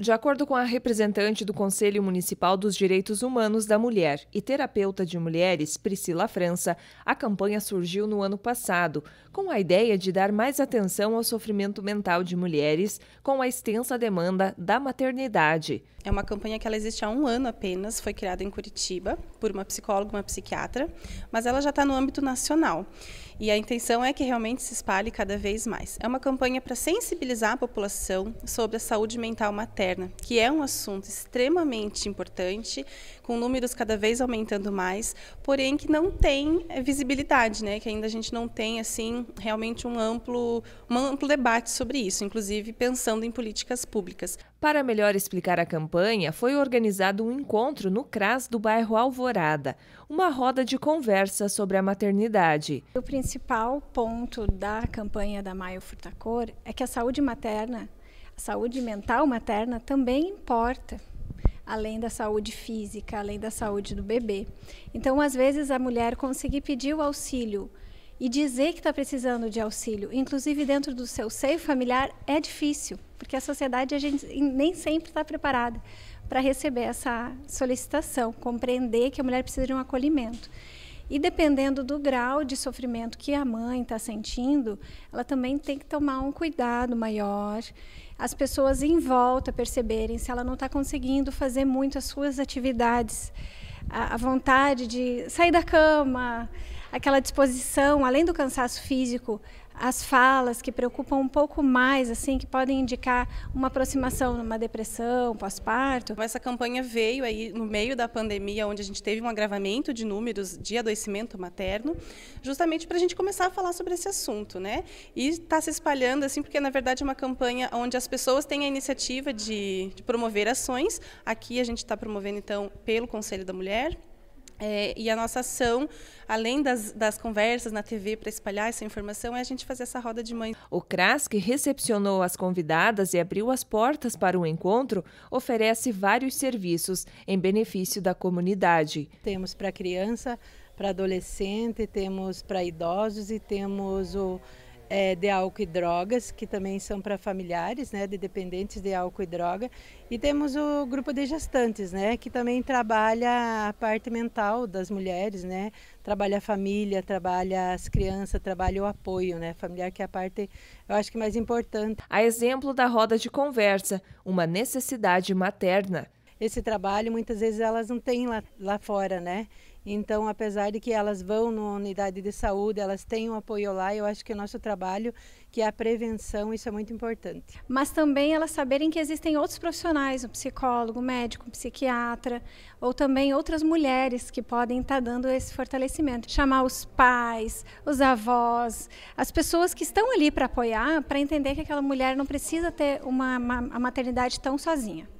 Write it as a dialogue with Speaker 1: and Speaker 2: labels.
Speaker 1: De acordo com a representante do Conselho Municipal dos Direitos Humanos da Mulher e terapeuta de mulheres, Priscila França, a campanha surgiu no ano passado, com a ideia de dar mais atenção ao sofrimento mental de mulheres com a extensa demanda da maternidade. É uma campanha que ela existe há um ano apenas, foi criada em Curitiba por uma
Speaker 2: psicóloga, uma psiquiatra, mas ela já está no âmbito nacional. E a intenção é que realmente se espalhe cada vez mais. É uma campanha para sensibilizar a população sobre a saúde mental materna, que é um assunto extremamente importante, com números cada vez aumentando mais, porém que não tem eh, visibilidade, né? Que ainda a gente não tem assim realmente
Speaker 1: um amplo, um amplo debate sobre isso, inclusive pensando em políticas públicas. Para melhor explicar a campanha, foi organizado um encontro no CRAS do bairro Alvorada, uma roda de conversa sobre a maternidade.
Speaker 3: O principal ponto da campanha da Maio Furtacor é que a saúde materna, a saúde mental materna também importa, além da saúde física, além da saúde do bebê. Então, às vezes, a mulher conseguir pedir o auxílio e dizer que está precisando de auxílio, inclusive dentro do seu seio familiar, é difícil, porque a sociedade a gente nem sempre está preparada para receber essa solicitação, compreender que a mulher precisa de um acolhimento. E dependendo do grau de sofrimento que a mãe está sentindo, ela também tem que tomar um cuidado maior. As pessoas em volta perceberem se ela não está conseguindo fazer muito as suas atividades, a, a vontade de sair da cama, aquela disposição, além do cansaço físico, as falas que preocupam um pouco mais, assim, que podem indicar uma aproximação numa depressão, pós-parto. Essa campanha veio aí no meio da pandemia, onde a gente teve um agravamento
Speaker 2: de números de adoecimento materno, justamente para a gente começar a falar sobre esse assunto, né? E está se espalhando, assim, porque na verdade é uma campanha onde as pessoas têm a iniciativa de, de promover ações. Aqui a gente está promovendo, então, pelo Conselho da Mulher, é, e a nossa ação, além das, das conversas na TV para espalhar essa informação, é a gente fazer essa roda de mães.
Speaker 1: O CRAS, que recepcionou as convidadas e abriu as portas para o encontro,
Speaker 4: oferece vários serviços em benefício da comunidade. Temos para criança, para adolescente, temos para idosos e temos o é, de álcool e drogas, que também são para familiares, né, de dependentes de álcool e droga. E temos o grupo de gestantes, né, que também trabalha a parte mental das mulheres, né, trabalha a família, trabalha as crianças, trabalha o apoio, né, familiar que é a parte, eu acho que mais importante. A exemplo da roda de conversa, uma necessidade materna. Esse trabalho, muitas vezes elas não têm lá, lá fora, né? Então, apesar de que elas vão na unidade de saúde, elas têm um apoio lá, eu acho que o nosso trabalho, que é a prevenção, isso é muito importante.
Speaker 3: Mas também elas saberem que existem outros profissionais, um psicólogo, um médico, um psiquiatra, ou também outras mulheres que podem estar dando esse fortalecimento. Chamar os pais, os avós, as pessoas que estão ali para apoiar, para entender que aquela mulher não precisa ter uma, uma maternidade tão sozinha.